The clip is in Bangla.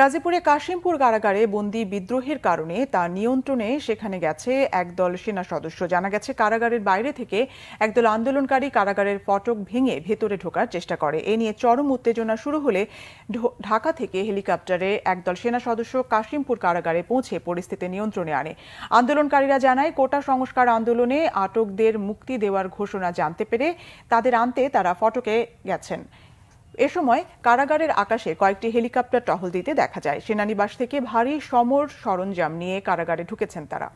গাজীপুরে কাশিমপুর কারাগারে বন্দি বিদ্রোহের কারণে তা নিয়ন্ত্রণে সেখানে গেছে একদল সেনা সদস্য জানা গেছে কারাগারের বাইরে থেকে একদল আন্দোলনকারী কারাগারের ফটক ভেঙে ভেতরে ঢোকার চেষ্টা করে এ নিয়ে চরম উত্তেজনা শুরু হলে ঢাকা থেকে হেলিকপ্টারে একদল সেনা সদস্য কাশিমপুর কারাগারে পৌঁছে পরিস্থিতি নিয়ন্ত্রণে আনে আন্দোলনকারীরা জানায় কোটা সংস্কার আন্দোলনে আটকদের মুক্তি দেওয়ার ঘোষণা জানতে পেরে তাদের আনতে তারা ফটকে গেছেন এ সময় কারাগারের আকাশে কয়েকটি হেলিকপ্টার টহল দিতে দেখা যায় সেনানিবাস থেকে ভারী সমর সরঞ্জাম নিয়ে কারাগারে ঢুকেছেন তারা